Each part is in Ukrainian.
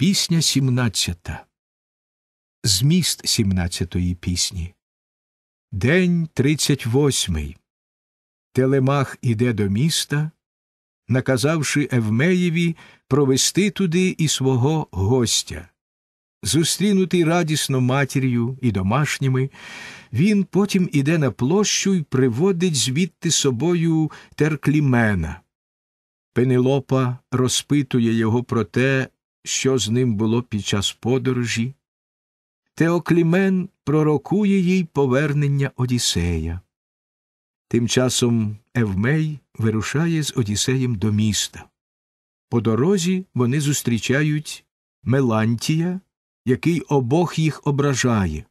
Пісня сімнадцята. Зміст сімнадцятої пісні. День 38. Телемах іде до міста, наказавши Евмеєві провести туди і свого гостя. Зустрінутий радісно матір'ю і домашніми, він потім іде на площу і приводить звідти собою терклімена. Пенелопа розпитує його про те, що з ним було під час подорожі, Теоклімен пророкує їй повернення Одіссея. Тим часом Евмей вирушає з Одіссеєм до міста. По дорозі вони зустрічають Мелантія, який обох їх ображає.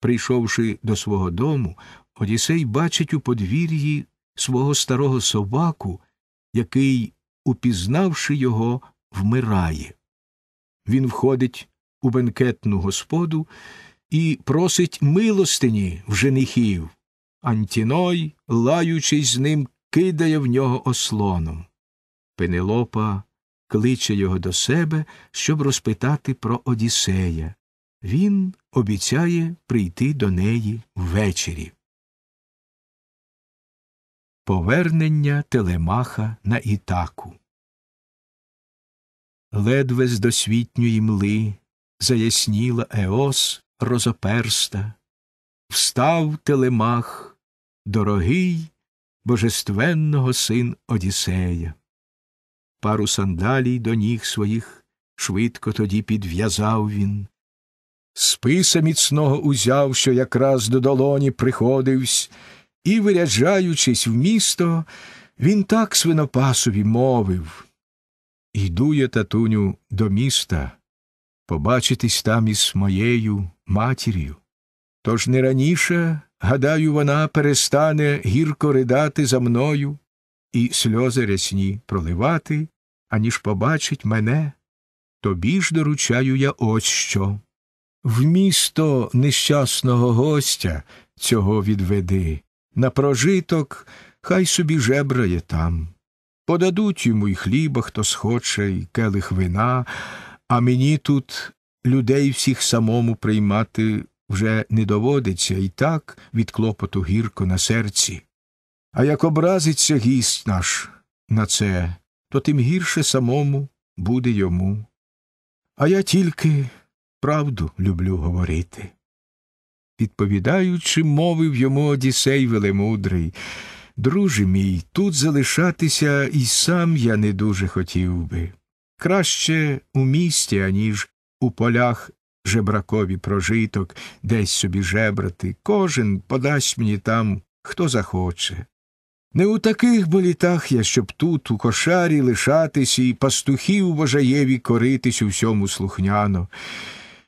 Прийшовши до свого дому, Одіссей бачить у подвір'ї свого старого собаку, який, упізнавши його, вмирає. Він входить у бенкетну господу і просить милостині в женихів. Антіной, лаючись з ним, кидає в нього ослоном. Пенелопа кличе його до себе, щоб розпитати про Одіссея. Він обіцяє прийти до неї ввечері. Повернення Телемаха на Ітаку ледве з досвітньої мли заясніла Еос розоперста, встав телемах, дорогий божественного син Одіссея. Пару сандалій до ніг своїх швидко тоді підв'язав він. Списа міцного узяв, що якраз до долоні приходивсь, і, виряджаючись в місто, він так свинопасові мовив Йду я, татуню, до міста, побачитись там із моєю матір'ю. Тож не раніше, гадаю, вона перестане гірко ридати за мною і сльози рясні проливати, аніж побачить мене. Тобі ж доручаю я ось що. В місто нещасного гостя цього відведи, на прожиток хай собі жебрає там. Подадуть йому й хліба, хто схоче, і келих вина, а мені тут людей всіх самому приймати вже не доводиться і так від клопоту гірко на серці. А як образиться гість наш на це, то тим гірше самому буде йому. А я тільки правду люблю говорити. Відповідаючи, мовив йому Одіссей Велемудрий. Друже мій, тут залишатися і сам я не дуже хотів би. Краще у місті, аніж у полях жебракові прожиток, десь собі жебрати, кожен подасть мені там, хто захоче. Не у таких болітах я, щоб тут, у кошарі, лишатись і пастухів божаєві коритись у всьому слухняно.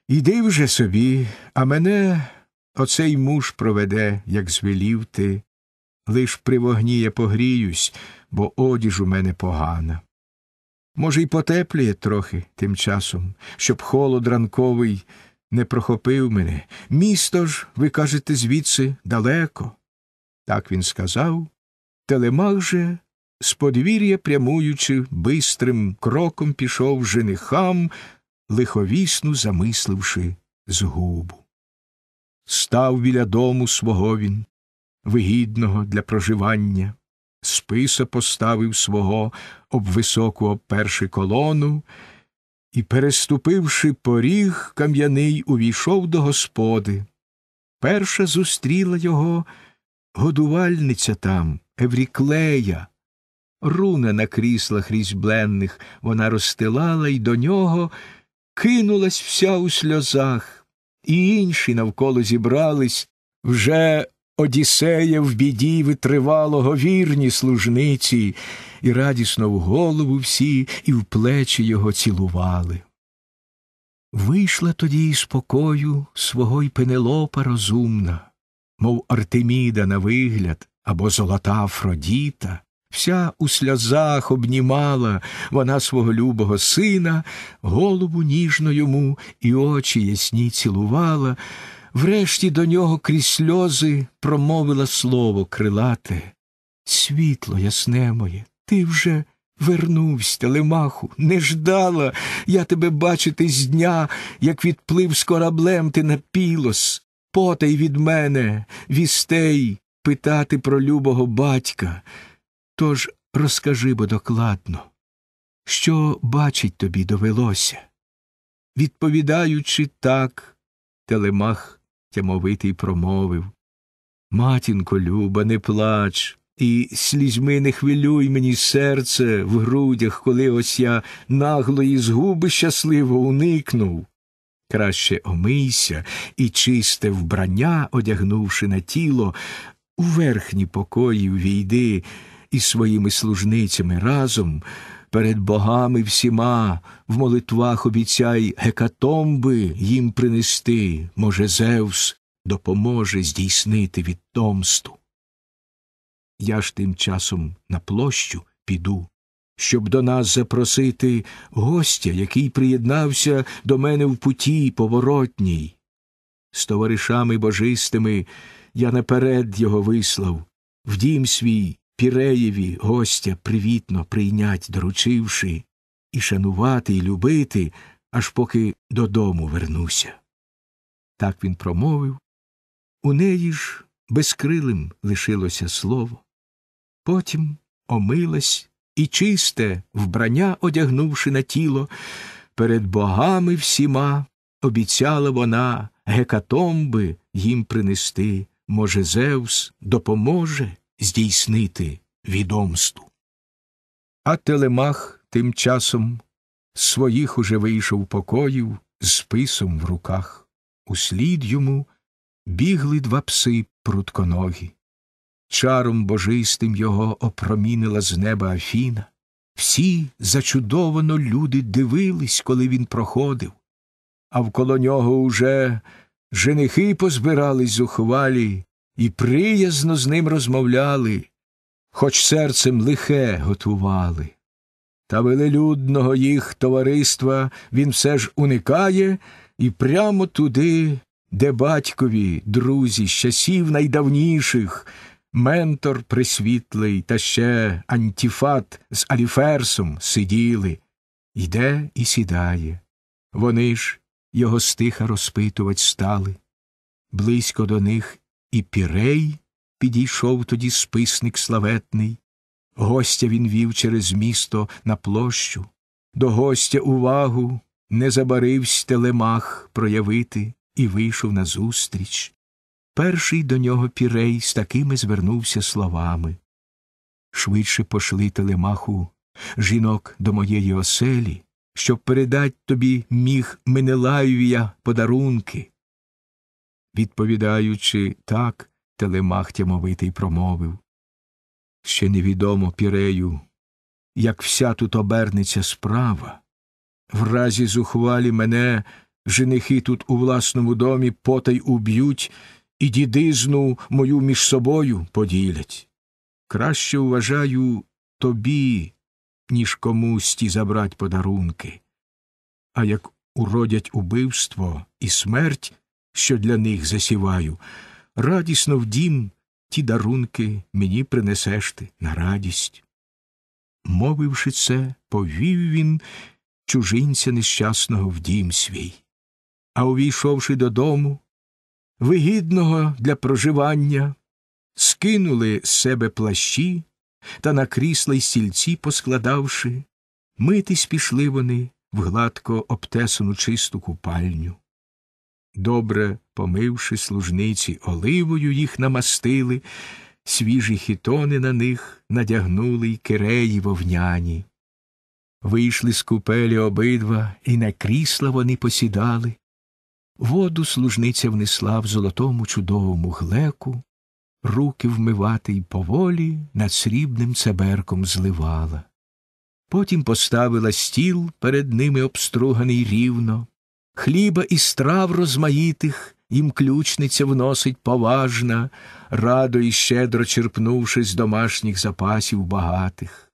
Іди вже собі, а мене оцей муж проведе, як звелів ти. Лиш при вогні я погріюсь, бо одіж у мене погана. Може, й потепліє трохи тим часом, щоб холод ранковий не прохопив мене. Місто ж, ви кажете, звідси далеко. Так він сказав. Телемах же, з подвір'я прямуючи, бистрим кроком пішов женихам, лиховісну замисливши згубу. Став біля дому свого він вигідного для проживання, списа поставив свого об високу об першу колону і, переступивши поріг, кам'яний увійшов до господи. Перша зустріла його годувальниця там, Евріклея. Руна на кріслах різьбленних вона розстилала і до нього кинулась вся у сльозах, і інші навколо зібрались, вже Одіссея в біді витривалого вірні служниці, і радісно в голову всі, і в плечі його цілували. Вийшла тоді із покою свого й пенелопа розумна, мов Артеміда на вигляд або золота Афродіта, вся у сльозах обнімала вона свого любого сина, голову ніжно йому і очі ясні цілувала. Врешті до нього крізь сльози промовила слово крилате. Світло ясне моє, ти вже вернувся, телемаху, не ждала я тебе бачити з дня, як відплив з кораблем ти на пілос, потай від мене, вістей, питати про любого батька. Тож розкажи бо докладно, що бачить тобі довелося. Відповідаючи так, Телемах тямовитий промовив Матінко люба, не плач, і слізьми не хвилюй мені серце в грудях, коли ось я наглої згуби щасливо уникнув. Краще омийся і чисте вбрання, одягнувши на тіло, у верхні покої війди і своїми служницями разом Перед богами всіма в молитвах обіцяй гекатомби їм принести, може, Зевс допоможе здійснити відтомсту. Я ж тим часом на площу піду, щоб до нас запросити гостя, який приєднався до мене в путі поворотній. З товаришами божистими я наперед його вислав, в дім свій Піреєві гостя привітно прийнять, доручивши, і шанувати і любити, аж поки додому вернуся. Так він промовив. У неї ж безкрилим лишилося слово. Потім омилась і чисте вбрання, одягнувши на тіло, перед богами всіма обіцяла вона гекатомби їм принести, може, Зевс допоможе здійснити відомсту. А Телемах тим часом своїх уже вийшов покоїв з писом в руках. Услід йому бігли два пси прутконогі. Чаром божистим його опромінила з неба Афіна. Всі зачудовано люди дивились, коли він проходив, а вколо нього уже женихи позбирались зухвалі, і приязно з ним розмовляли, хоч серцем лихе готували. Та велелюдного їх товариства він все ж уникає і прямо туди, де батькові друзі з часів найдавніших, ментор присвітлий та ще антіфат з Аліферсом сиділи, йде і сідає. Вони ж його стиха розпитувать стали. Близько до них і Пірей підійшов тоді списник славетний. Гостя він вів через місто на площу, до гостя увагу не забаривсь телемах проявити і вийшов назустріч. Перший до нього Пірей з такими звернувся словами. Швидше пошли телемаху жінок до моєї оселі, щоб передать тобі міг Менелаєвія подарунки. Відповідаючи так, Телемах тямовитий промовив. Ще невідомо, Пірею, як вся тут обернеться справа. В разі зухвалі мене женихи тут у власному домі потай уб'ють і дідизну мою між собою поділять. Краще вважаю тобі, ніж комусь ті забрать подарунки. А як уродять убивство і смерть, що для них засіваю, радісно в дім ті дарунки мені принесеш ти на радість. Мовивши це, повів він чужинця нещасного в дім свій. А увійшовши додому, вигідного для проживання, скинули з себе плащі та на крісла й стільці поскладавши, митись пішли вони в гладко обтесану чисту купальню добре помивши служниці оливою, їх намастили, свіжі хітони на них надягнули й киреї вовняні. Вийшли з купелі обидва, і на крісла вони посідали. Воду служниця внесла в золотому чудовому глеку, руки вмивати й поволі над срібним цеберком зливала. Потім поставила стіл перед ними обструганий рівно, Хліба і страв розмаїтих їм ключниця вносить поважна, радо і щедро черпнувшись з домашніх запасів багатих.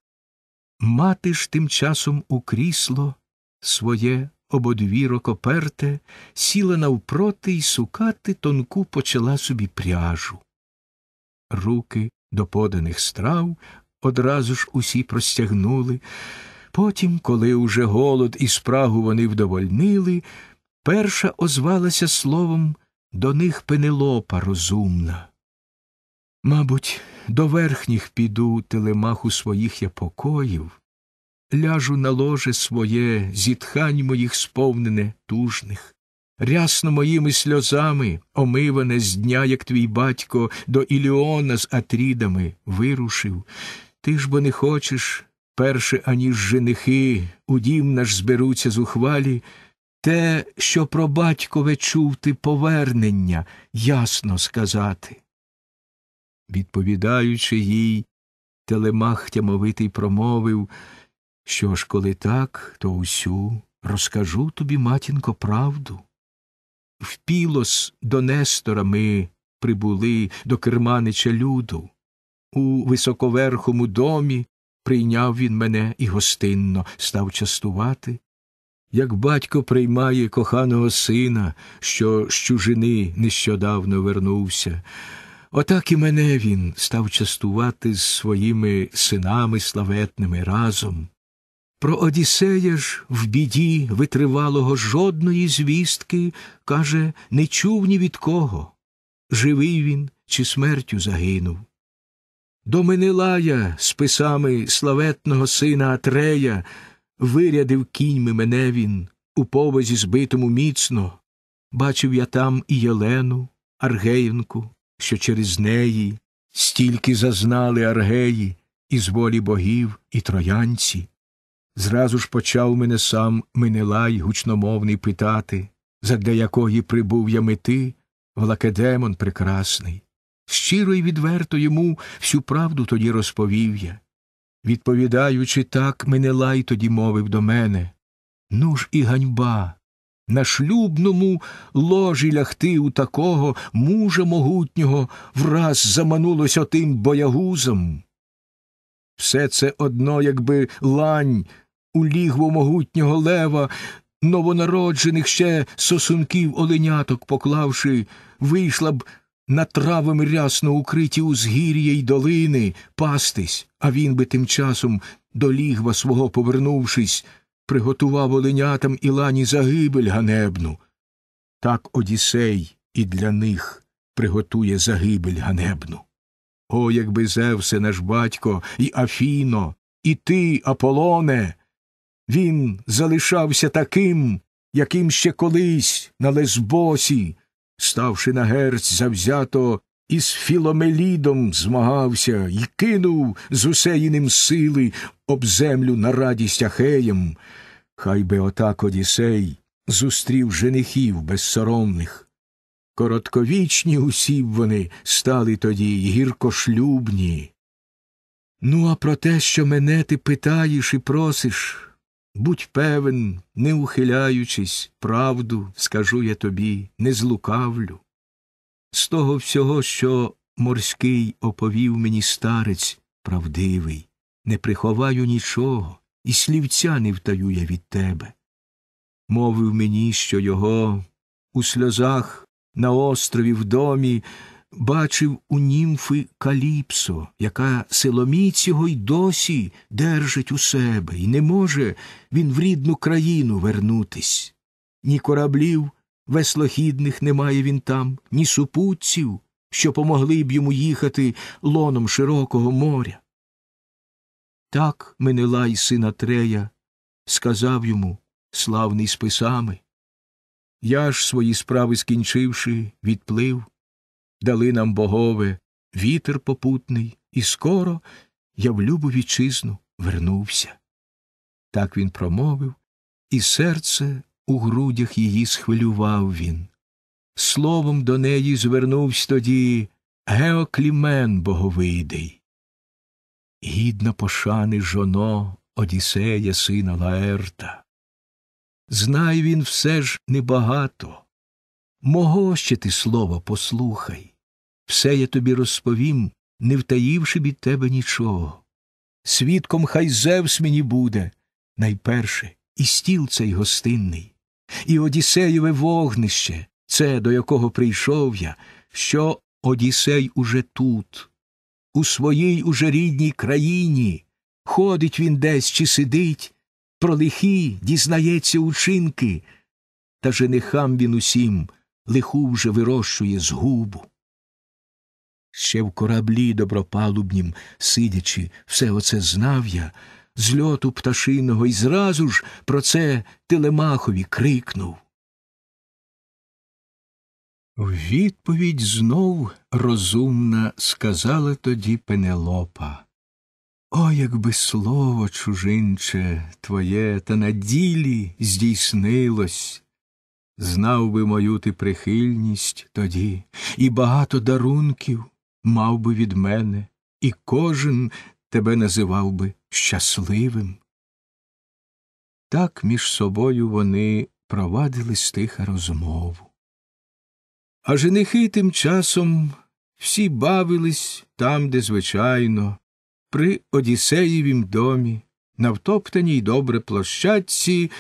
Мати ж тим часом у крісло своє ободвірок оперте, сіла навпроти й сукати тонку почала собі пряжу. Руки до поданих страв одразу ж усі простягнули. Потім, коли уже голод і спрагу вони вдовольнили, Перша озвалася словом до них пенелопа розумна. Мабуть, до верхніх піду телемаху своїх я покоїв, ляжу на ложе своє, зітхань моїх сповнене тужних, рясно моїми сльозами, омиване з дня, як твій батько, до Іліона з Атрідами вирушив. Ти ж бо не хочеш, перше, аніж женихи, у дім наш зберуться зухвалі. Те, що про батькове чув ти повернення, ясно сказати. Відповідаючи їй, Телемах тямовитий промовив що ж, коли так, то усю розкажу тобі, матінко, правду. В пілос до Нестора ми прибули до керманича люду. У високоверхому домі прийняв він мене і гостинно став частувати як батько приймає коханого сина, що з чужини нещодавно вернувся. Отак і мене він став частувати з своїми синами славетними разом. Про Одіссея ж в біді витривалого жодної звістки, каже, не чув ні від кого. Живий він чи смертю загинув. До Менелая з писами славетного сина Атрея Вирядив кіньми мене він, у повозі збитому міцно. Бачив я там і Єлену, Аргеївку, що через неї стільки зазнали Аргеї із волі богів і троянці. Зразу ж почав мене сам Минилай гучномовний питати, задля якої прибув я мети Влакедемон прекрасний. Щиро й відверто йому всю правду тоді розповів я. Відповідаючи так, Менелай тоді мовив до мене Ну ж і ганьба. На шлюбному ложі лягти у такого мужа могутнього враз заманулось отим боягузом. Все це одно, якби лань у лігву могутнього лева, новонароджених ще сосунків оленяток поклавши, вийшла б на травами рясно укриті узгір'я й долини, пастись, а він би тим часом до лігва свого повернувшись, приготував оленятам і лані загибель ганебну. Так одісей і для них приготує загибель ганебну. О, якби Зевсе наш батько, і Афіно, і ти, Аполоне, він залишався таким, яким ще колись на Лесбосі ставши на герць завзято, із філомелідом змагався і кинув з усеїним сили об землю на радість Ахеям. Хай би отак одісей зустрів женихів безсоромних. Коротковічні усі б вони стали тоді гіркошлюбні. Ну, а про те, що мене ти питаєш і просиш. Будь певен, не ухиляючись, правду скажу я тобі, не злукавлю. З того всього, що морський оповів мені старець правдивий, не приховаю нічого, і слівця не втаю я від тебе. Мовив мені, що його у сльозах на острові в домі бачив у німфи Каліпсо, яка силоміцього й досі держить у себе, і не може він в рідну країну вернутись. Ні кораблів веслохідних немає він там, ні супутців, що помогли б йому їхати лоном широкого моря. Так Менелай, сина Трея, сказав йому славний списами. Я ж свої справи скінчивши, відплив дали нам богове вітер попутний, і скоро я в любу вітчизну вернувся. Так він промовив, і серце у грудях її схвилював він. Словом до неї звернувся тоді Геоклімен Боговидий. Гідно пошани жоно Одіссея, сина Лаерта. Знай він все ж небагато, Мого ще ти слово послухай, все я тобі розповім, не втаївши від тебе нічого. Свідком хай Зевс мені буде, найперше і стіл цей гостинний, і Одіссеєве вогнище, це, до якого прийшов я, що Одіссей уже тут, у своїй уже рідній країні, ходить він десь чи сидить, про лихі дізнається учинки, та женихам він усім лиху вже вирощує згубу. Ще в кораблі добропалубнім, сидячи, все оце знав я, з льоту пташиного і зразу ж про це Телемахові крикнув. Відповідь знов розумна сказала тоді Пенелопа. О, якби слово чужинче твоє та на ділі здійснилось. Знав би мою ти прихильність тоді, і багато дарунків мав би від мене, і кожен тебе називав би щасливим. Так між собою вони провадили стиха розмову. А женихи тим часом всі бавились там, де звичайно, при Одіссеєвім домі, на втоптаній добре площадці.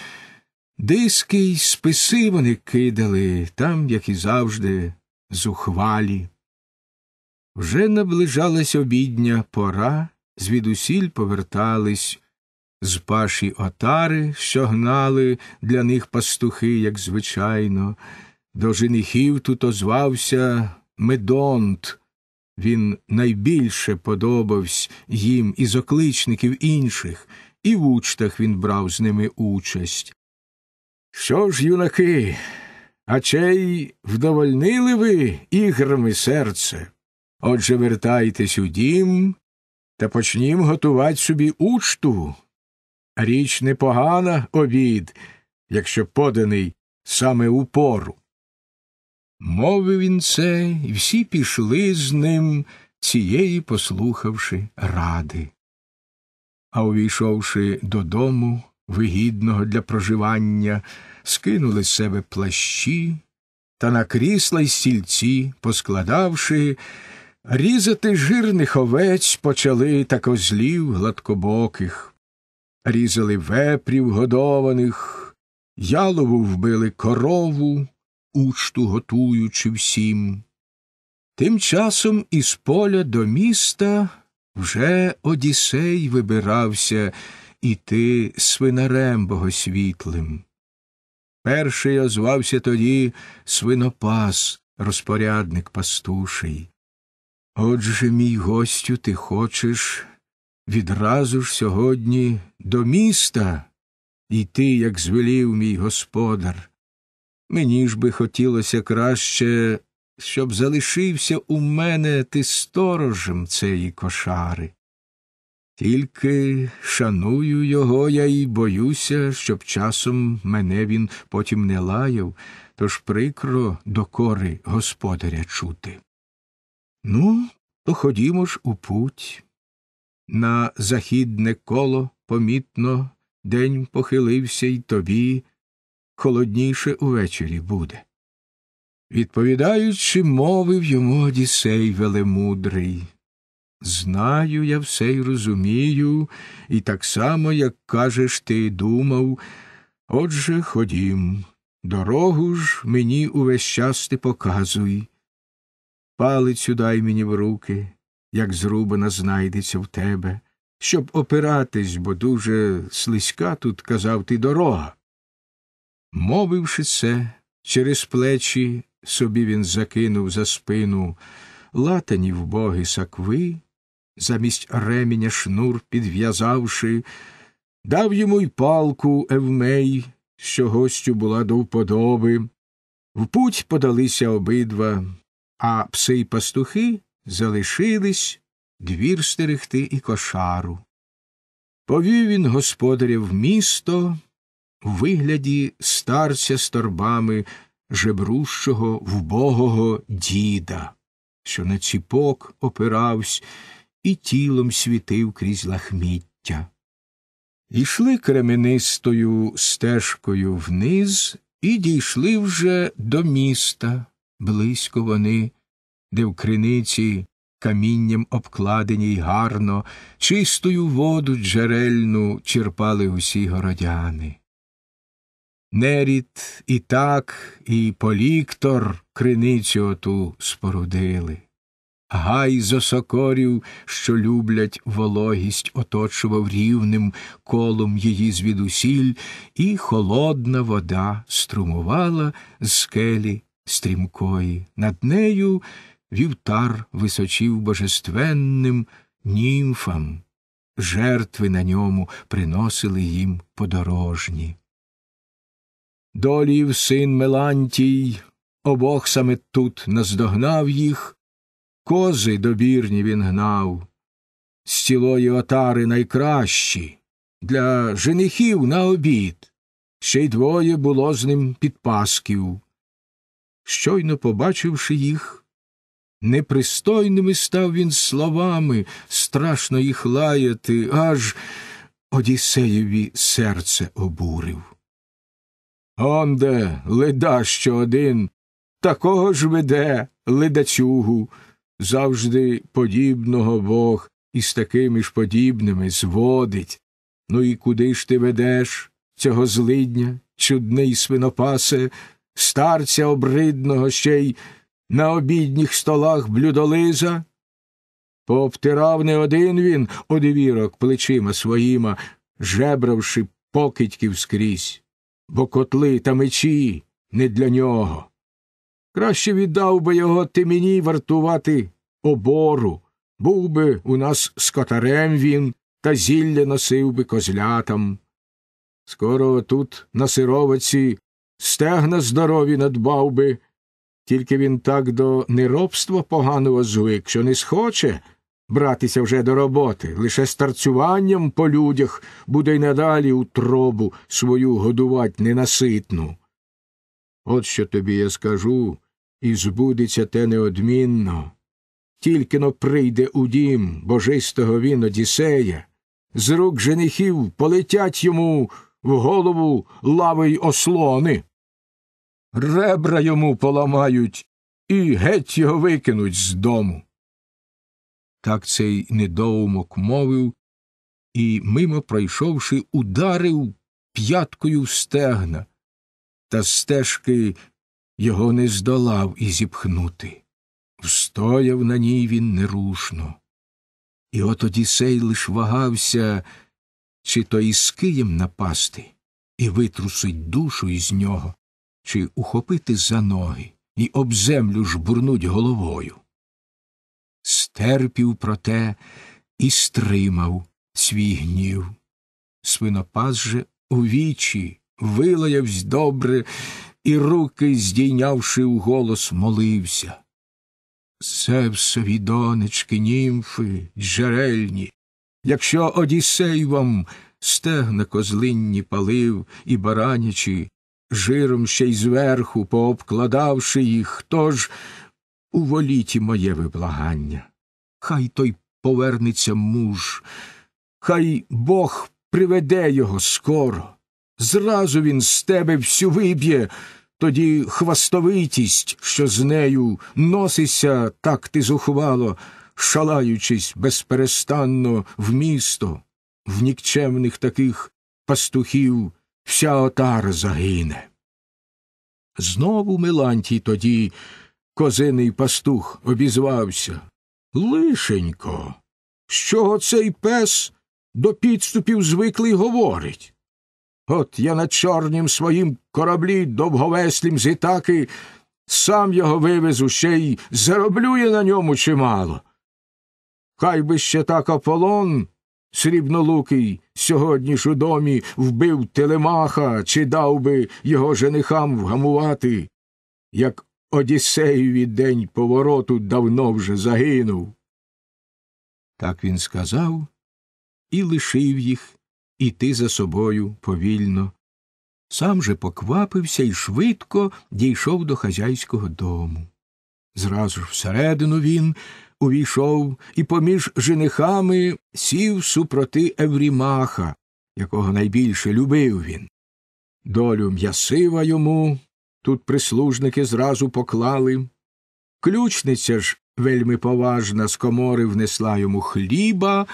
Диски й списи вони кидали, там, як і завжди, зухвалі. Вже наближалась обідня пора, звідусіль повертались з паші отари, що гнали для них пастухи, як звичайно. До женихів тут озвався Медонт. Він найбільше подобавсь їм із окличників інших, і в учтах він брав з ними участь. Що ж, юнаки, а чей вдовольнили ви іграми серце? Отже, вертайтесь у дім та почнім готувати собі учту. Річ непогана обід, якщо поданий саме у пору. Мовив він це, і всі пішли з ним, цієї послухавши ради. А увійшовши додому, вигідного для проживання, скинули з себе плащі та на крісла й стільці поскладавши, різати жирних овець почали та козлів гладкобоких, різали вепрів годованих, ялову вбили корову, учту готуючи всім. Тим часом із поля до міста вже Одіссей вибирався і ти свинарем богосвітлим. Перший озвався тоді свинопас, розпорядник пастуший. Отже, мій гостю, ти хочеш відразу ж сьогодні до міста йти, як звелів мій господар. Мені ж би хотілося краще, щоб залишився у мене ти сторожем цієї кошари. Тільки шаную його я і боюся, щоб часом мене він потім не лаяв, тож прикро докори господаря чути. Ну, то ходімо ж у путь. На західне коло помітно день похилився й тобі холодніше увечері буде. Відповідаючи, мовив йому Одіссей велемудрий. Знаю, я все й розумію, і так само, як кажеш, ти думав. Отже, ходім, дорогу ж мені увесь час ти показуй. Палицю дай мені в руки, як зрубана знайдеться в тебе, щоб опиратись, бо дуже слизька тут, казав ти, дорога. Мовивши це, через плечі собі він закинув за спину латані вбоги боги сакви замість ременя шнур підв'язавши, дав йому й палку Евмей, що гостю була до вподоби. В путь подалися обидва, а пси й пастухи залишились двір стерегти і кошару. Повів він господаря в місто у вигляді старця з торбами жебрущого вбогого діда, що на ціпок опиравсь, і тілом світив крізь лахміття. Ішли кременистою стежкою вниз і дійшли вже до міста, близько вони, де в криниці камінням обкладені й гарно, чистою воду джерельну черпали усі городяни. Нерід і так, і поліктор криницю оту спорудили. Гай з що люблять вологість, оточував рівним колом її звідусіль, і холодна вода струмувала з скелі стрімкої. Над нею вівтар височів божественним німфам, жертви на ньому приносили їм подорожні. Долів син Мелантій обох саме тут наздогнав їх кози добірні він гнав, з цілої отари найкращі, для женихів на обід. Ще й двоє було з ним підпасків. Щойно побачивши їх, непристойними став він словами страшно їх лаяти, аж Одіссеєві серце обурив. Онде, леда що один, такого ж веде ледачугу завжди подібного Бог із такими ж подібними зводить. Ну і куди ж ти ведеш цього злидня, чудний свинопасе, старця обридного ще й на обідніх столах блюдолиза? Повтирав не один він одивірок плечима своїма, жебравши покидьків скрізь, бо котли та мечі не для нього. Краще віддав би його ти мені вартувати обору. Був би у нас скотарем він, та зілля носив би козлятам. Скоро тут, на сировиці, стегна здорові надбав би, тільки він так до неробства поганого звик, що не схоче братися вже до роботи, лише старцюванням по людях буде й надалі утробу свою годувати ненаситну. От що тобі я скажу, і збудеться те неодмінно. Тільки но прийде у дім божистого він Одіссея, з рук женихів полетять йому в голову лави й ослони. Ребра йому поламають і геть його викинуть з дому. Так цей недоумок мовив і, мимо пройшовши, ударив п'яткою в стегна, та стежки його не здолав і зіпхнути. Встояв на ній він нерушно. І от Одісей лиш вагався, чи то із києм напасти і витрусить душу із нього, чи ухопити за ноги і об землю жбурнуть головою. Стерпів проте і стримав свій гнів. Свинопас же у вічі вилаявсь добре і руки, здійнявши у голос, молився. Севсові донечки, німфи, джерельні, якщо Одіссей вам стегна козлинні палив і баранячі, жиром ще й зверху, пообкладавши їх, хто ж уволіті моє виблагання. Хай той повернеться муж, хай бог приведе його скоро. Зразу він з тебе всю виб'є, тоді хвастовитість, що з нею носися так ти зухвало, шалаючись безперестанно в місто, в нікчемних таких пастухів вся отара загине. Знову Мелантій тоді козиний пастух обізвався. Лишенько, що цей пес до підступів звиклий говорить? От я на чорнім своїм кораблі довговеслім з Ітаки, сам його вивезу ще й зароблює на ньому чимало. Хай би ще так Аполлон, срібнолукий, сьогодні ж у домі вбив телемаха чи дав би його женихам вгамувати, як Одіссеєві день повороту давно вже загинув. Так він сказав і лишив їх іти за собою повільно. Сам же поквапився і швидко дійшов до хазяйського дому. Зразу ж всередину він увійшов і поміж женихами сів супроти Еврімаха, якого найбільше любив він. Долю м'ясива йому тут прислужники зразу поклали. Ключниця ж вельми поважна з комори внесла йому хліба.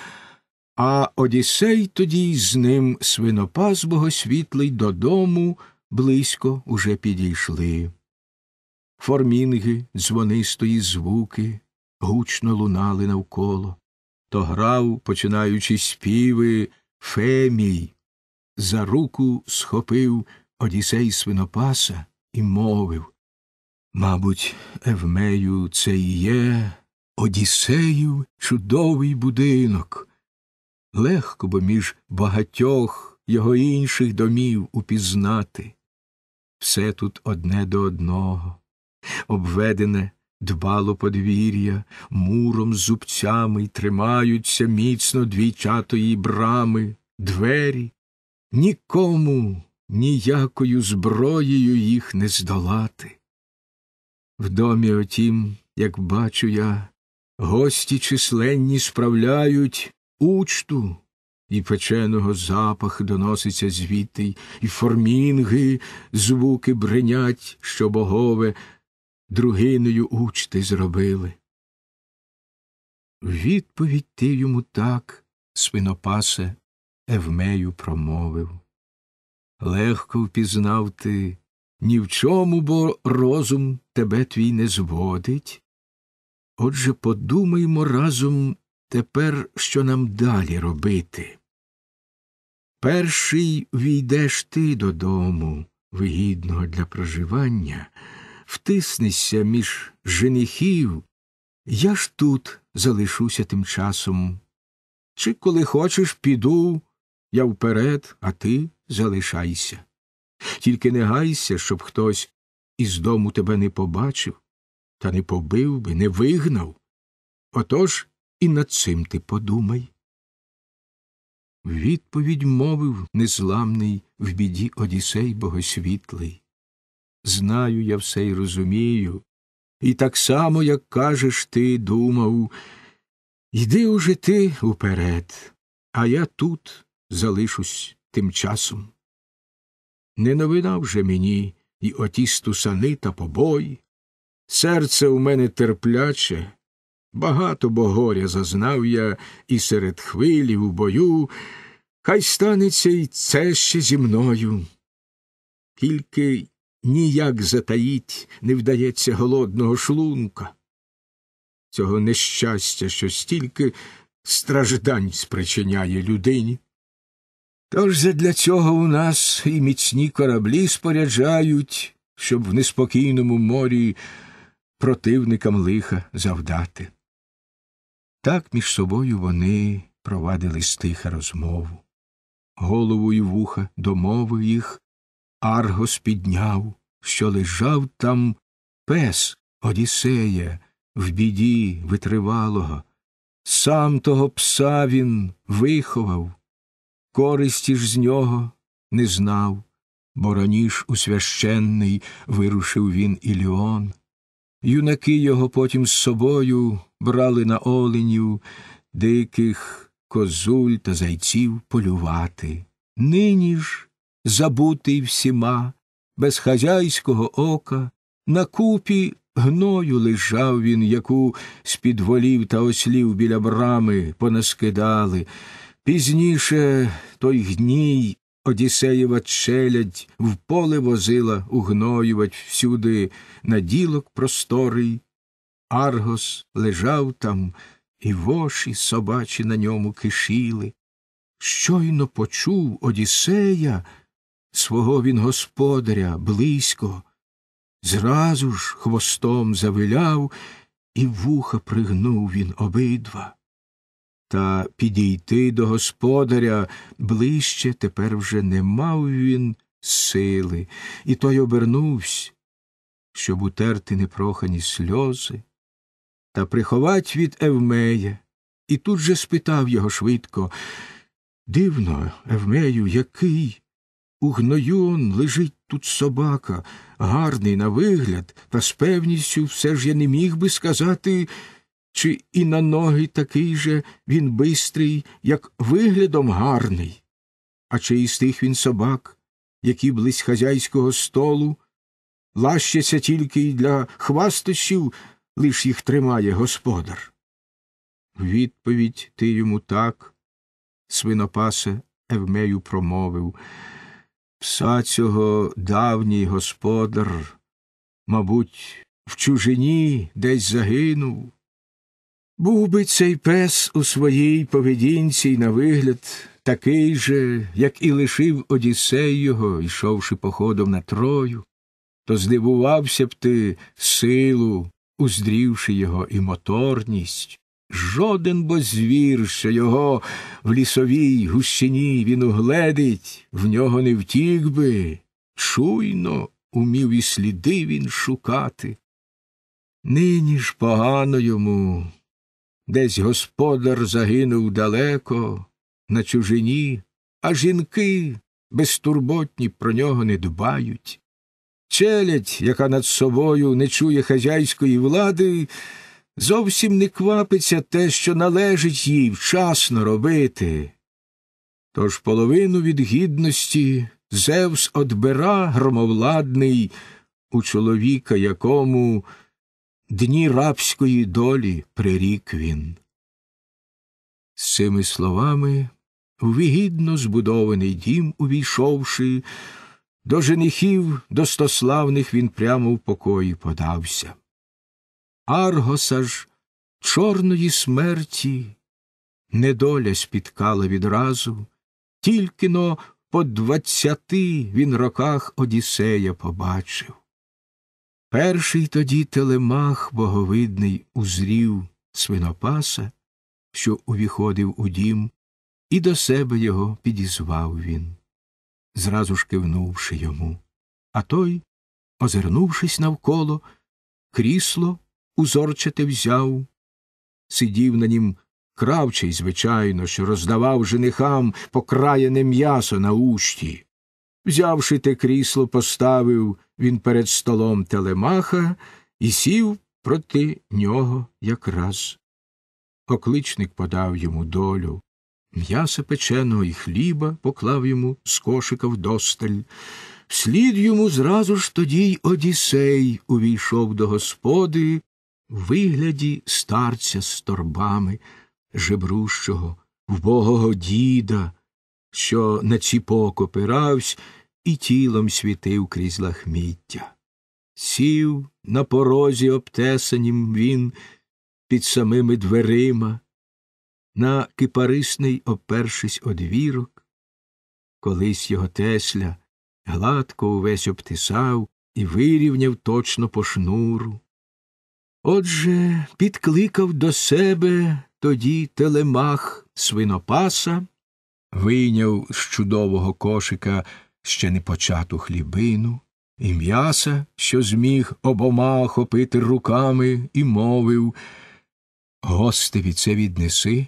А Одіссей тоді з ним свинопас богосвітлий додому близько уже підійшли. Формінги, дзвонистої звуки гучно лунали навколо, то грав, починаючи співи, Фемій, за руку схопив Одіссей свинопаса і мовив Мабуть, Евмею, це і є Одіссеїв чудовий будинок легко бо між багатьох його інших домів упізнати. Все тут одне до одного, обведене дбало подвір'я, муром зубцями й тримаються міцно двійчатої брами, двері, нікому, ніякою зброєю їх не здолати. В домі, отім, як бачу я, гості численні справляють учту, і печеного запах доноситься звідти, і формінги, звуки бринять, що богове другиною учти зробили. Відповідь ти йому так, свинопасе, Евмею промовив. Легко впізнав ти, ні в чому, бо розум тебе твій не зводить. Отже, подумаймо разом Тепер що нам далі робити? Перший війдеш ти додому, вигідного для проживання, втиснешся між женихів, я ж тут залишуся тим часом. Чи, коли хочеш, піду, я вперед, а ти залишайся. Тільки не гайся, щоб хтось із дому тебе не побачив, та не побив би, не вигнав. Отож і над цим ти подумай. Відповідь мовив незламний в біді Одісей Богосвітлий. Знаю я все й розумію, і так само, як кажеш, ти думав йди уже ти уперед, а я тут залишусь тим часом. Не новина вже мені і оті стусани та побої. Серце у мене терпляче. Багато бо горя зазнав я і серед хвилі в бою, хай станеться і це ще зі мною. Тільки ніяк затаїть не вдається голодного шлунка, цього нещастя, що стільки страждань спричиняє людині. Тож для цього у нас і міцні кораблі споряджають, щоб в неспокійному морі противникам лиха завдати. Так між собою вони провадили стиха розмову. Голову й вуха домови їх, Аргос підняв, що лежав там пес Одіссея в біді витривалого. Сам того пса він виховав, користі ж з нього не знав, бо раніш у священний вирушив він Іліон. Юнаки його потім з собою брали на оленів, диких козуль та зайців полювати. Нині ж, забутий всіма, без хазяйського ока, на купі гною лежав він, яку з-під волів та ослів біля брами понаскидали. Пізніше той гній Одіссеєва челядь в поле возила угноювать всюди на ділок просторий. Аргос лежав там, і воші собачі на ньому кишіли. Щойно почув Одіссея свого він господаря близько, зразу ж хвостом завиляв, і вуха пригнув він обидва та підійти до господаря ближче тепер вже не мав він сили, і той обернувся, щоб утерти непрохані сльози та приховать від Евмея, і тут же спитав його швидко Дивно, Евмею, який? У гною он лежить тут собака, гарний на вигляд, та з певністю все ж я не міг би сказати, чи і на ноги такий же він бистрий, як виглядом гарний, а чи із тих він собак, які близь хазяйського столу, лащаться тільки й для хвастощів, лиш їх тримає господар. Відповідь ти йому так, свинопасе Евмею промовив. Пса цього давній господар, мабуть, в чужині десь загинув, був би цей пес у своїй поведінці й на вигляд такий же, як і лишив Одіссей його, йшовши походом на Трою, то здивувався б ти силу, уздрівши його і моторність. Жоден бо звір, що його в лісовій гущині він угледить, в нього не втік би, чуйно умів і сліди він шукати. Нині ж погано йому. Десь господар загинув далеко, на чужині, а жінки безтурботні про нього не дбають. Челядь, яка над собою не чує хазяйської влади, зовсім не квапиться те, що належить їй вчасно робити. Тож половину від гідності Зевс одбира громовладний у чоловіка, якому дні рабської долі прирік він. З цими словами, в вигідно збудований дім, увійшовши, до женихів достославних він прямо в покої подався. Аргоса ж чорної смерті недоля спіткала відразу, тільки но по двадцяти він роках Одіссея побачив. Перший тоді телемах боговидний узрів свинопаса, що увіходив у дім, і до себе його підізвав він, зразу ж кивнувши йому. А той, озирнувшись навколо, крісло узорчате взяв, сидів на нім кравчий, звичайно, що роздавав женихам покраєне м'ясо на ущі. Взявши те крісло, поставив він перед столом Телемаха і сів проти нього якраз. Окличник подав йому долю. М'яса печеного і хліба поклав йому з кошика вдосталь. Вслід йому зразу ж тоді й Одіссей увійшов до господи в вигляді старця з торбами, жебрущого, вбогого діда, що на ціпок опиравсь і тілом світив крізь лахміття. Сів на порозі обтесанім він під самими дверима, на кипарисний, опершись одвірок, колись його тесля гладко увесь обтисав і вирівняв точно по шнуру. Отже, підкликав до себе тоді телемах свинопаса, вийняв з чудового кошика ще не почату хлібину, і м'яса, що зміг обома охопити руками, і мовив Гостеві це віднеси.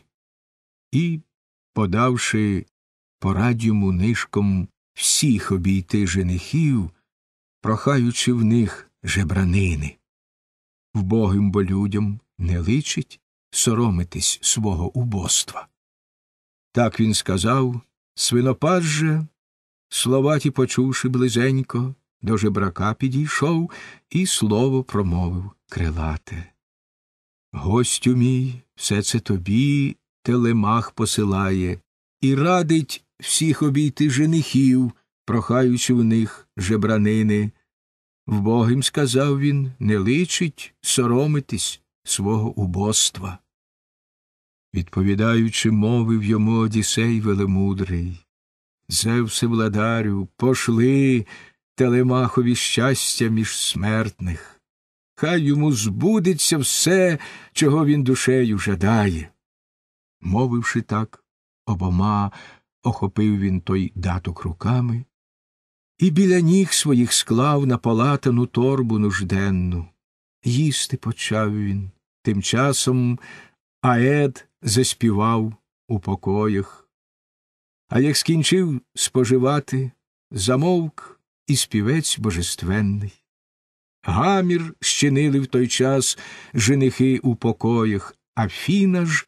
І, подавши порад йому нишком всіх обійти женихів, прохаючи в них жебранини. Вбогим бо людям не личить соромитись свого убоства. Так він сказав, свинопад же Слова ті, почувши близенько, до жебрака підійшов і слово промовив крилате. Гостю мій, все це тобі телемах посилає, і радить всіх обійти женихів, прохаючи в них жебранини. Вбогим сказав він, не личить соромитись свого убоства. Відповідаючи, мовив йому Одісей велемудрий. Зевси пошли телемахові щастя між смертних. Хай йому збудеться все, чого він душею жадає. Мовивши так, обома охопив він той даток руками і біля ніг своїх склав на палатану торбу нужденну. Їсти почав він. Тим часом аед заспівав у покоях. А як скінчив споживати, замовк і співець божественний. Гамір щинили в той час женихи у покоях, а Фіна ж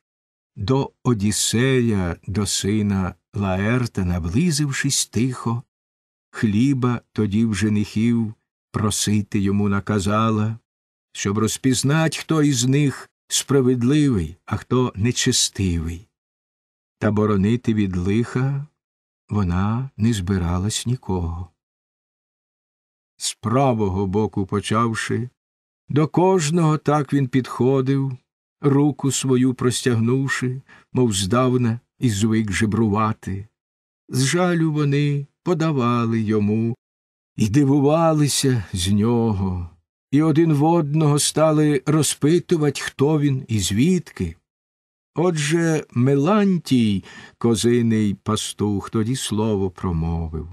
до Одіссея, до сина Лаерта, наблизившись тихо, хліба тоді в женихів просити йому наказала, щоб розпізнать, хто із них справедливий, а хто нечестивий та боронити від лиха вона не збиралась нікого. З правого боку почавши, до кожного так він підходив, руку свою простягнувши, мов здавна і звик жебрувати. З жалю вони подавали йому і дивувалися з нього, і один в одного стали розпитувати, хто він і звідки. Отже Мелантій, козиний пастух, тоді слово промовив.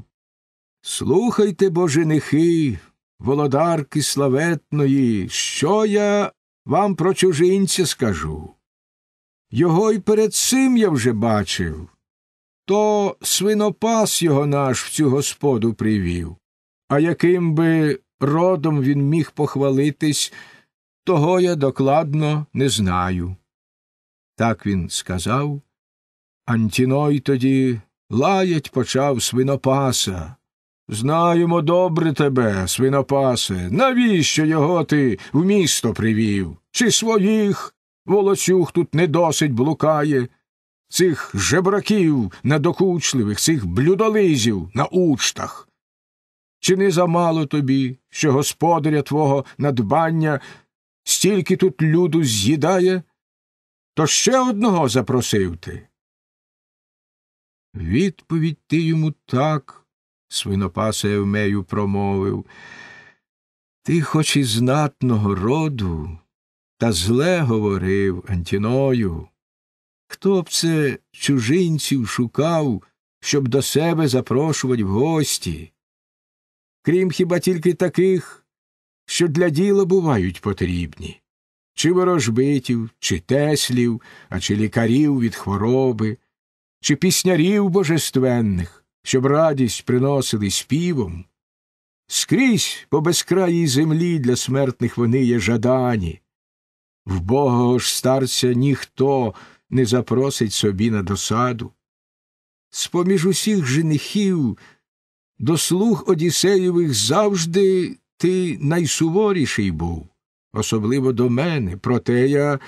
Слухайте, бо володарки славетної, що я вам про чужинця скажу. Його й перед цим я вже бачив. То свинопас його наш в цю господу привів, а яким би родом він міг похвалитись, того я докладно не знаю. Так він сказав. Антіной тоді лаять почав свинопаса. Знаємо добре тебе, свинопасе, навіщо його ти в місто привів? Чи своїх волоцюг тут не досить блукає, цих жебраків надокучливих, цих блюдолизів на учтах? Чи не замало тобі, що господаря твого надбання стільки тут люду з'їдає? То ще одного запросив ти. Відповідь ти йому так, свинопас Евмею промовив. Ти хоч і знатного роду, та зле говорив Антіною. Хто б це чужинців шукав, щоб до себе запрошувати в гості? Крім хіба тільки таких, що для діла бувають потрібні чи ворожбитів, чи теслів, а чи лікарів від хвороби, чи піснярів божественних, щоб радість приносили співом. Скрізь по безкраїй землі для смертних вони є жадані. В Бога ж старця ніхто не запросить собі на досаду. З поміж усіх женихів до слуг Одіссеєвих завжди ти найсуворіший був особливо до мене, проте я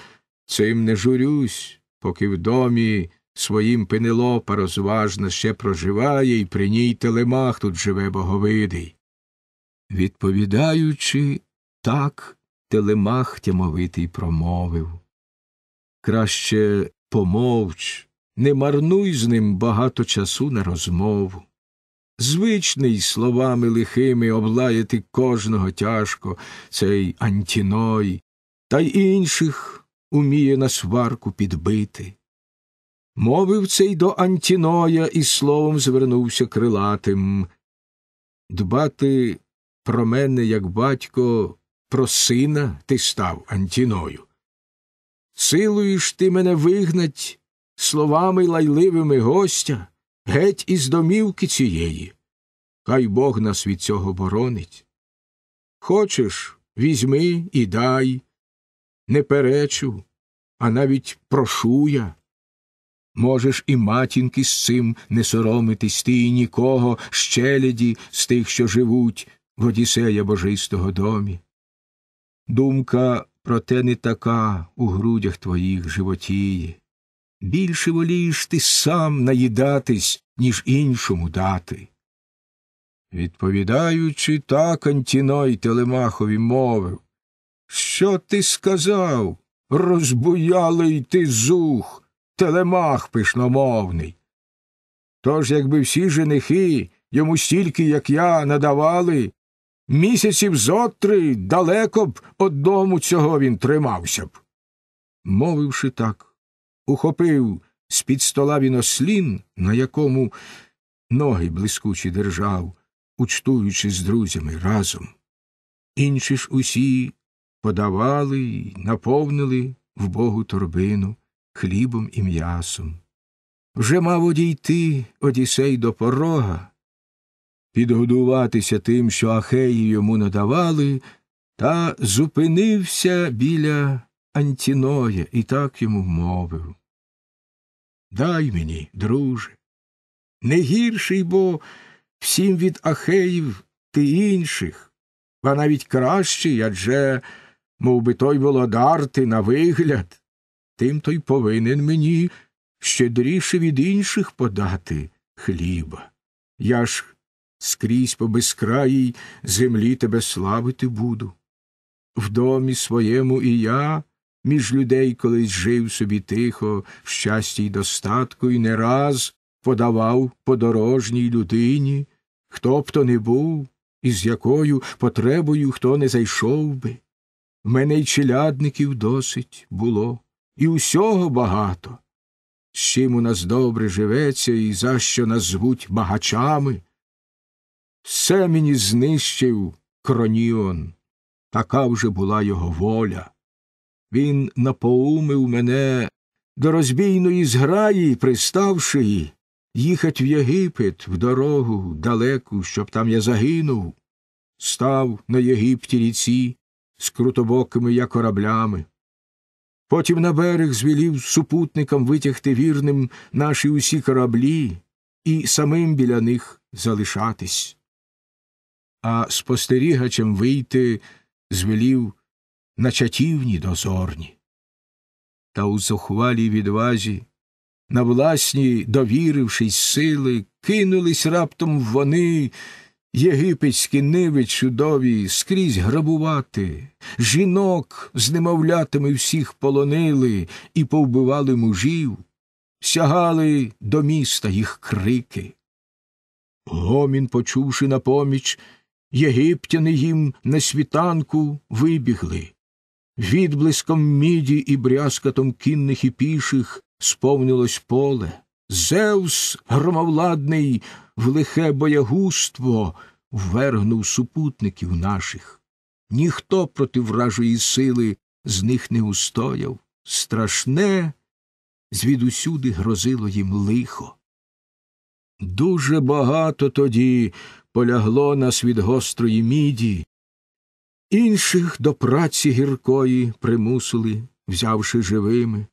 цим не журюсь, поки в домі своїм Пенелопа розважно ще проживає і при ній телемах тут живе боговидий. Відповідаючи, так, телемах тямовитий промовив. Краще помовч, не марнуй з ним багато часу на розмову. Звичний словами лихими облаяти кожного тяжко, цей Антіной, та й інших уміє на сварку підбити. Мовив цей до Антіноя і словом звернувся крилатим. Дбати про мене, як батько, про сина ти став Антіною. Силуєш ти мене вигнать словами лайливими гостя геть із домівки цієї. Хай Бог нас від цього боронить. Хочеш, візьми і дай, не перечу, а навіть прошу я. Можеш і матінки з цим не соромитись ти і нікого щеляді з тих, що живуть в Одісея божистого домі. Думка, проте, не така у грудях твоїх животіє більше волієш ти сам наїдатись, ніж іншому дати. Відповідаючи так, Антіной Телемахові мовив, Що ти сказав, розбуялий ти зух, телемах пишномовний. Тож, якби всі женихи йому стільки, як я, надавали, місяців зотри далеко б одному цього він тримався б. Мовивши так, Ухопив з під стола він ослін, на якому ноги блискучі держав, учтуючи з друзями разом. Інші ж усі подавали й наповнили вбогу торбину хлібом і м'ясом. Вже мав одійти Одісей до порога, підгодуватися тим, що ахеї йому надавали, та зупинився біля Антіноя і так йому мовив. Дай мені, друже. Не гірший, бо всім від ахеїв ти інших, а навіть кращий адже, мов би той володар ти на вигляд, тим той повинен мені щедріше від інших подати хліба. Я ж скрізь по безкраїй землі тебе славити буду. В домі своєму і я між людей колись жив собі тихо, в щасті й достатку, і не раз подавав подорожній людині, хто б то не був, і з якою потребою хто не зайшов би. В мене й челядників досить було, і усього багато. З чим у нас добре живеться і за що нас звуть багачами. Все мені знищив Кроніон. Така вже була його воля. Він напоумив мене до розбійної зграї, приставши, їхать в Єгипет в дорогу далеку, щоб там я загинув, став на Єгипті ріці з крутобокими я кораблями. Потім на берег звелів супутникам витягти вірним наші усі кораблі і самим біля них залишатись. А спостерігачем вийти звелів Начатівні дозорні. Та у зухвалій відвазі, на власні, довірившись сили, кинулись раптом вони, єгипетські ниви чудові, скрізь грабувати, жінок з немовлятами всіх полонили і повбивали мужів, сягали до міста їх крики. Гомін, почувши на поміч, єгиптяни їм на світанку вибігли відблиском міді і брязкатом кінних і піших сповнилось поле. Зевс громовладний в лихе боягуство ввергнув супутників наших. Ніхто проти вражої сили з них не устояв. Страшне звідусюди грозило їм лихо. Дуже багато тоді полягло нас від гострої міді, Інших до праці гіркої примусили, взявши живими,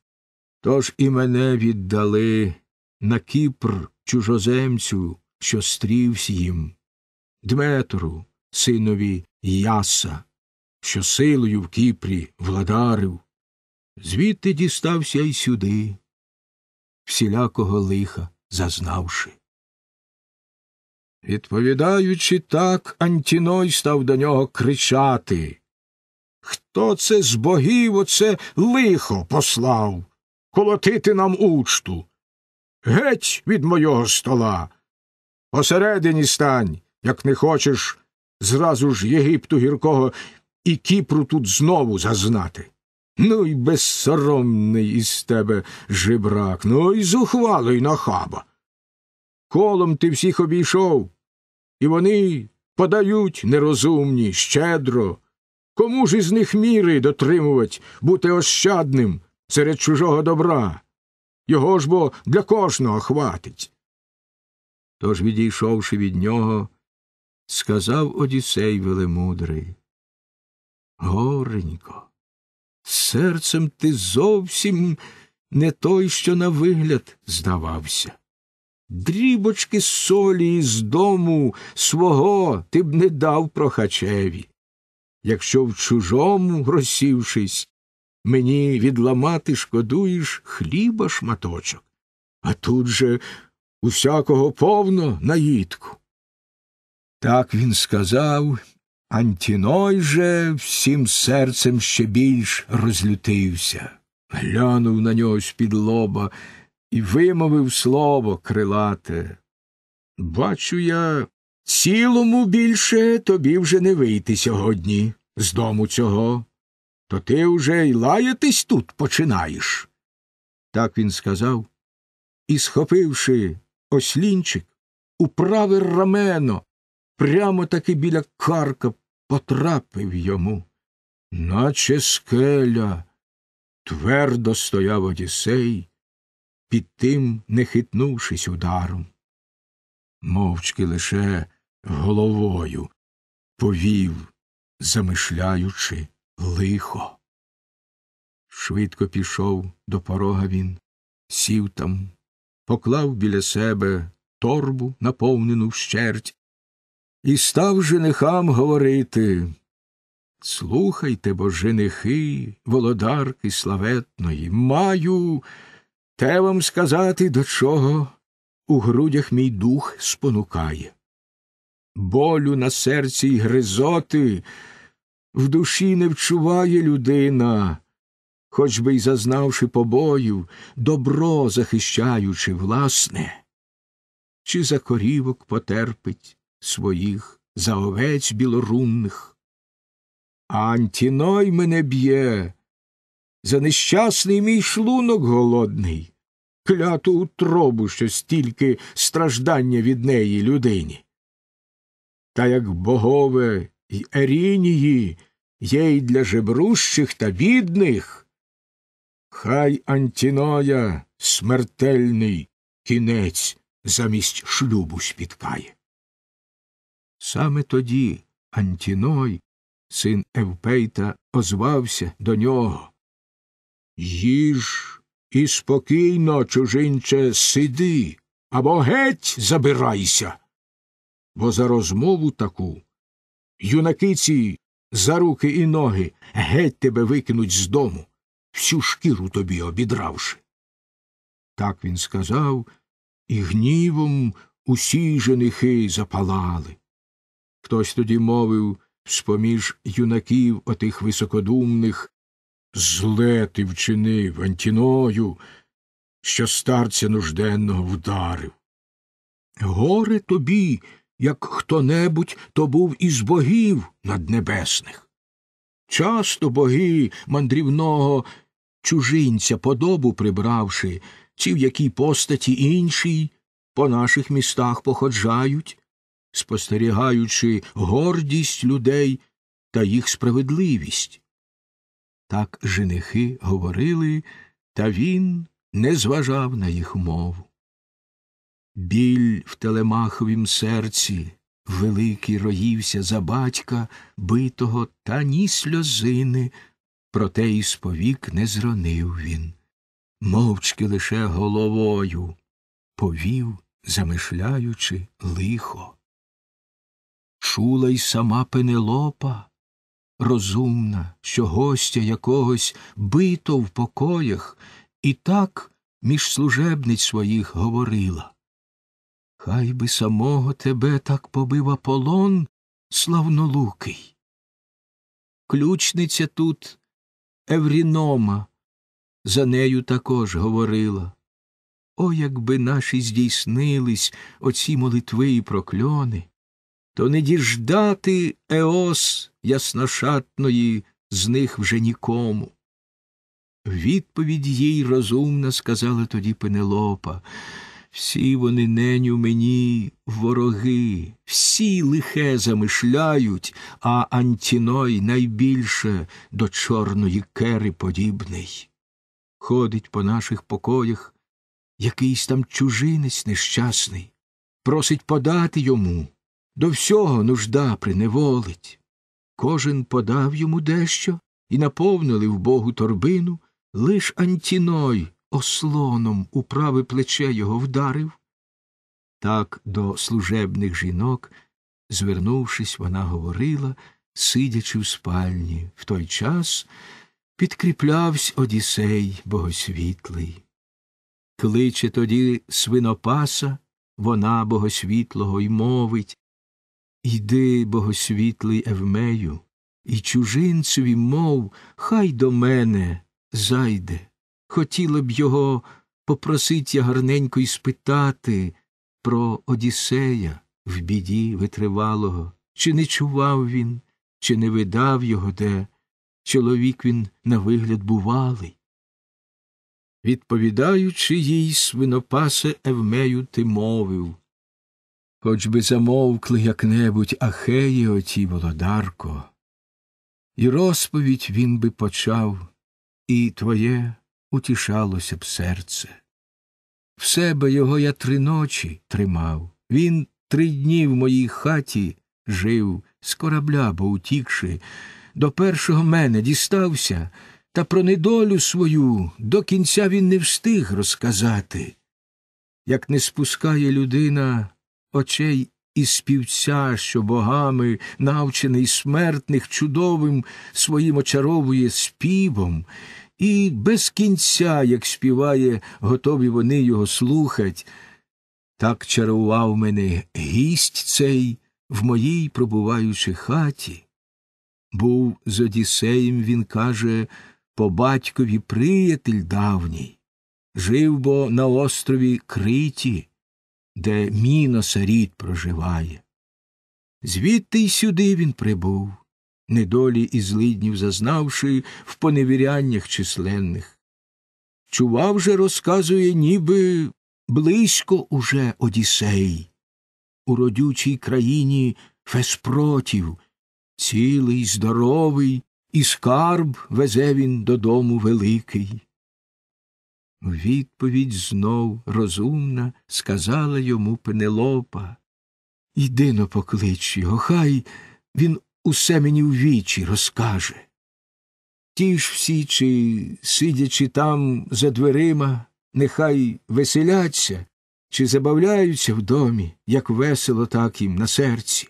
тож і мене віддали на Кіпр чужоземцю, що стрівсь їм, Дметру, синові Яса, що силою в Кіпрі владарив, звідти дістався й сюди, всілякого лиха зазнавши. Відповідаючи так, Антіной став до нього кричати. Хто це з богів оце лихо послав? Колотити нам учту. Геть від мого стола. Посередині стань, як не хочеш, зразу ж Єгипту гіркого і Кіпру тут знову зазнати. Ну й безсоромний із тебе жебрак, ну й зухвалий нахаба колом ти всіх обійшов, і вони подають нерозумні, щедро. Кому ж із них міри дотримувати, бути ощадним серед чужого добра? Його ж бо для кожного хватить. Тож, відійшовши від нього, сказав Одіссей велемудрий. Горенько, серцем ти зовсім не той, що на вигляд здавався. Дрібочки солі із дому свого ти б не дав прохачеві. Якщо в чужому розсівшись, мені відламати шкодуєш хліба шматочок, а тут же усякого повно наїдку. Так він сказав, Антіной же всім серцем ще більш розлютився, глянув на нього з під лоба і вимовив слово крилате. Бачу я, цілому більше тобі вже не вийти сьогодні з дому цього, то ти вже й лаятись тут починаєш. Так він сказав. І, схопивши ослінчик, управив рамено, прямо таки біля карка потрапив йому, наче скеля, твердо стояв Одіссей, під тим не хитнувшись ударом. Мовчки лише головою повів, замишляючи лихо. Швидко пішов до порога він, сів там, поклав біля себе торбу, наповнену вщерть, і став женихам говорити Слухайте бо, женихи, володарки славетної, маю те вам сказати, до чого у грудях мій дух спонукає. Болю на серці й гризоти в душі не вчуває людина, хоч би й зазнавши побою, добро захищаючи власне, чи за корівок потерпить своїх за овець білорунних. Антіной мене б'є, за нещасний мій шлунок голодний, кляту утробу, що стільки страждання від неї людині. Та як богове й Ерінії є й для жебрущих та бідних, хай Антіноя смертельний кінець замість шлюбу спіткає. Саме тоді Антіной, син Евпейта, озвався до нього. Їж і спокійно, чужинче, сиди або геть забирайся. Бо за розмову таку юнакиці за руки і ноги геть тебе викинуть з дому, всю шкіру тобі обідравши. Так він сказав, і гнівом усі женихи запалали. Хтось тоді мовив, споміж юнаків отих високодумних, зле ти вчинив Антіною, що старця нужденного вдарив. Горе тобі, як хто небудь, то був із богів наднебесних. Часто боги мандрівного чужинця подобу прибравши, ці в якій постаті іншій, по наших містах походжають, спостерігаючи гордість людей та їх справедливість. Так женихи говорили, та він не зважав на їх мову. Біль в Телемаховім серці великий роївся за батька, битого, та ні сльозини, проте і сповік не зронив він. Мовчки лише головою повів, замишляючи лихо. Чула й сама пенелопа, розумна, що гостя якогось бито в покоях і так між служебниць своїх говорила. Хай би самого тебе так побив Аполлон, славнолукий. Ключниця тут Еврінома, за нею також говорила. О, якби наші здійснились оці молитви і прокльони, то не діждати Еос ясношатної з них вже нікому. Відповідь їй розумна сказала тоді Пенелопа. Всі вони неню мені вороги, всі лихе замишляють, а Антіной найбільше до чорної кери подібний. Ходить по наших покоях якийсь там чужинець нещасний, просить подати йому. До всього нужда приневолить. Кожен подав йому дещо і наповнили в Богу торбину, лиш Антіной ослоном у праве плече його вдарив. Так до служебних жінок, звернувшись, вона говорила, сидячи в спальні, в той час підкріплявсь Одісей богосвітлий. Кличе тоді свинопаса, вона богосвітлого й мовить. Йди, богосвітлий Евмею, і чужинцеві, мов, хай до мене зайде. Хотіла б його попросить я гарненько й спитати про Одіссея в біді витривалого, чи не чував він, чи не видав його де, чоловік він на вигляд бувалий. Відповідаючи їй, свинопасе Евмею, ти мовив хоч би замовкли як небудь ахеї оті володарко, і розповідь він би почав, і твоє утішалося б серце. В себе його я три ночі тримав, він три дні в моїй хаті жив, з корабля, бо утікши, до першого мене дістався, та про недолю свою до кінця він не встиг розказати. Як не спускає людина очей і співця, що богами, навчений смертних, чудовим своїм очаровує співом, і без кінця, як співає, готові вони його слухать. Так чарував мене гість цей в моїй пробуваючи хаті. Був з Одіссеєм, він каже, по батькові приятель давній. Жив бо на острові Криті, де міноса рід проживає. Звідти й сюди він прибув, недолі і злиднів зазнавши в поневіряннях численних. Чував же, розказує, ніби близько уже одісей, У родючій країні феспротів, цілий, здоровий, і скарб везе він додому великий. Відповідь знов розумна сказала йому Пенелопа. Йди но поклич його, хай він усе мені в вічі розкаже. Ті ж всі, чи, сидячи там за дверима, нехай веселяться, чи забавляються в домі, як весело, так їм на серці.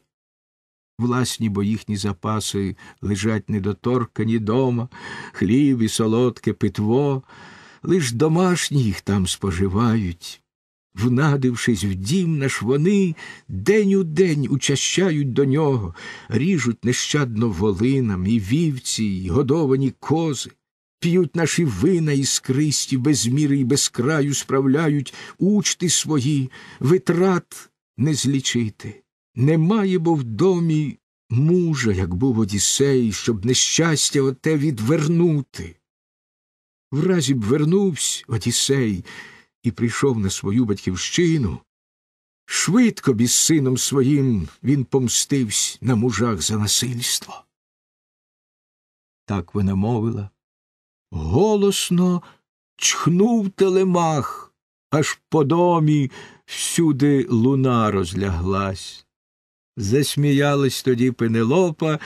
Власні, бо їхні запаси лежать недоторкані дома, хліб і солодке питво лиш домашні їх там споживають. Внадившись в дім наш, вони день у день учащають до нього, ріжуть нещадно волинам і вівці, і годовані кози, п'ють наші вина іскристі, без міри і без краю справляють учти свої, витрат не злічити. Немає, бо в домі мужа, як був Одіссей, щоб нещастя оте відвернути вразі б вернувся Одіссей і прийшов на свою батьківщину. Швидко б із сином своїм він помстився на мужах за насильство. Так вона мовила. Голосно чхнув телемах, аж по домі всюди луна розляглась. Засміялась тоді Пенелопа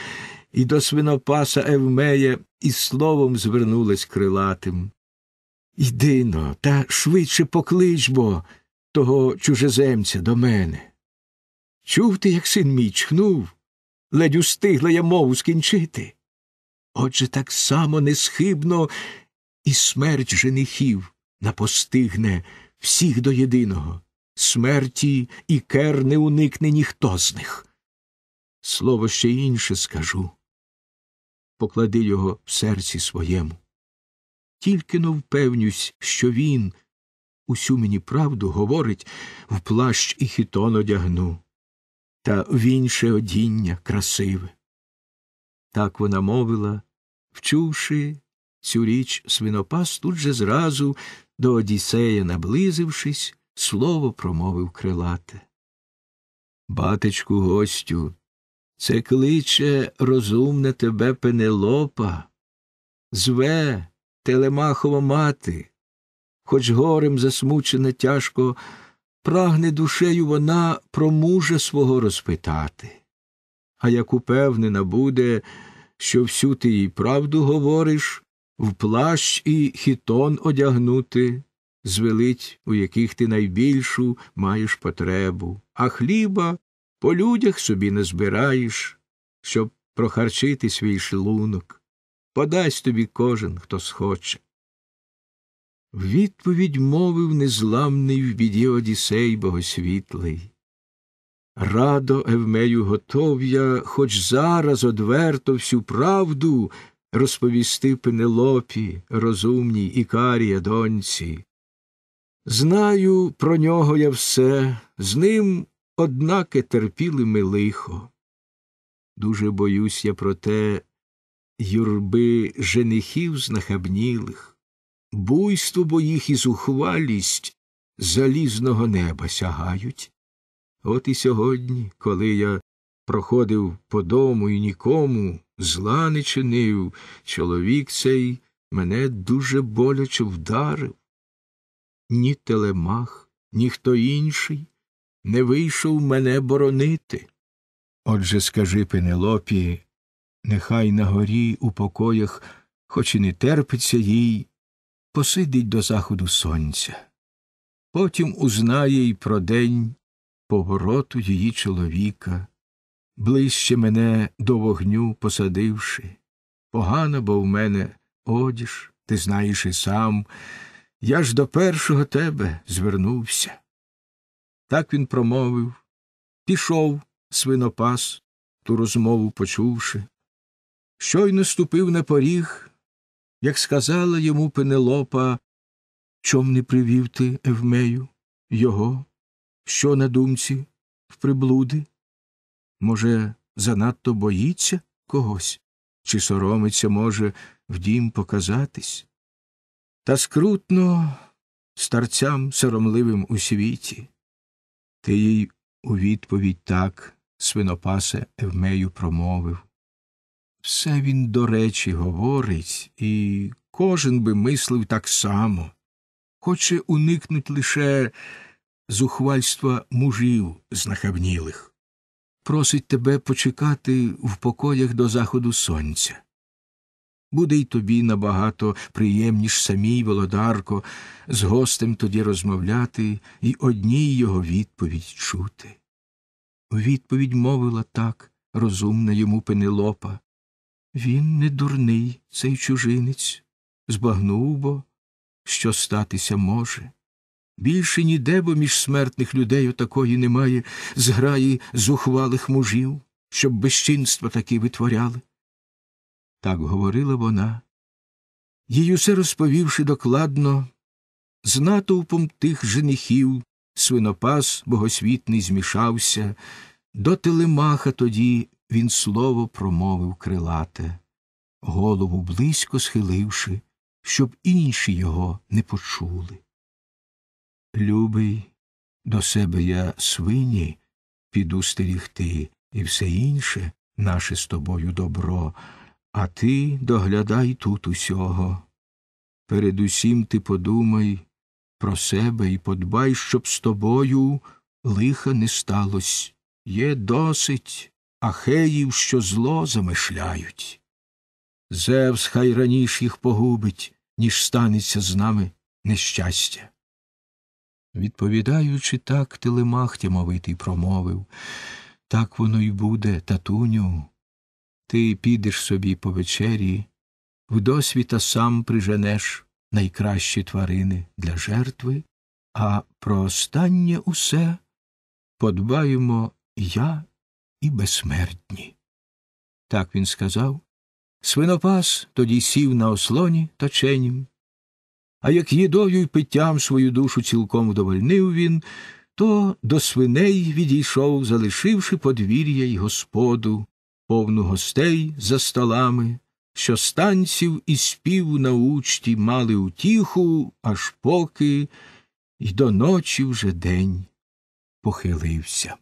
і до свинопаса Евмея і словом звернулась крилатим. Іди но, та швидше поклич бо того чужеземця до мене. Чув ти, як син мій чхнув, ледь устигла я мову скінчити. Отже, так само несхибно і смерть женихів напостигне всіх до єдиного. Смерті і кер не уникне ніхто з них. Слово ще інше скажу поклади його в серці своєму. Тільки но впевнюсь, що він усю мені правду говорить в плащ і хітон одягну, та в інше одіння красиве. Так вона мовила, вчувши цю річ свинопас, тут же зразу, до Одіссея, наблизившись, слово промовив крилате. Батечку гостю, це кличе розумне тебе Пенелопа, зве Телемахова мати, хоч горем засмучена тяжко, прагне душею вона про мужа свого розпитати. А як упевнена буде, що всю ти їй правду говориш, в плащ і хітон одягнути, звелить, у яких ти найбільшу маєш потребу, а хліба по людях собі не збираєш, щоб прохарчити свій шлунок, подасть тобі кожен, хто схоче. відповідь мовив незламний в біді Одісей богосвітлий. Радо, Евмею, готов я, хоч зараз одверто всю правду розповісти пенелопі, розумній Ікарія доньці. Знаю про нього я все, з ним однаке терпіли ми лихо. Дуже боюсь я про те, юрби женихів знахабнілих, буйство бо їх і зухвалість залізного неба сягають. От і сьогодні, коли я проходив по дому і нікому зла не чинив, чоловік цей мене дуже боляче вдарив. Ні телемах, ні хто інший не вийшов мене боронити. Отже, скажи Пенелопі, нехай на горі у покоях, хоч і не терпиться їй, посидить до заходу сонця. Потім узнає й про день повороту її чоловіка, ближче мене до вогню посадивши. Погано, бо в мене одіж, ти знаєш і сам. Я ж до першого тебе звернувся. Так він промовив пішов свинопас, ту розмову почувши. Щойно ступив на поріг, як сказала йому Пенелопа, чом не привів ти, Евмею, його, що на думці в приблуди? Може, занадто боїться когось, чи соромиться, може, в дім показатись? Та скрутно старцям соромливим у світі. Ти їй у відповідь так, свинопасе Евмею промовив. Все він до речі говорить, і кожен би мислив так само. Хоче уникнуть лише зухвальства мужів знахабнілих. Просить тебе почекати в покоях до заходу сонця. Буде й тобі набагато приємніш самій, володарко, з гостем тоді розмовляти і одній його відповідь чути. У відповідь мовила так розумна йому Пенелопа. Він не дурний, цей чужинець, збагнув бо, що статися може. Більше ніде бо між смертних людей отакої немає зграї зухвалих мужів, щоб безчинства такі витворяли. Так говорила вона, їй усе розповівши докладно, з натовпом тих женихів свинопас богосвітний змішався, до телемаха тоді він слово промовив крилате, голову близько схиливши, щоб інші його не почули. Любий, до себе я свині піду стерігти, і все інше наше з тобою добро. А ти доглядай тут усього. Передусім ти подумай про себе і подбай, щоб з тобою лиха не сталось. Є досить ахеїв, що зло замишляють. Зевс хай раніше їх погубить, ніж станеться з нами нещастя. Відповідаючи так, телемахтя мовитий промовив так воно й буде, татуню ти підеш собі по вечері, в досвіта сам приженеш найкращі тварини для жертви, а про останнє усе подбаємо я і безсмертні. Так він сказав. Свинопас тоді сів на ослоні точенім. А як їдою й питтям свою душу цілком вдовольнив він, то до свиней відійшов, залишивши подвір'я й господу, повну гостей за столами, що станців і спів на учті мали утіху, аж поки, й до ночі вже день похилився.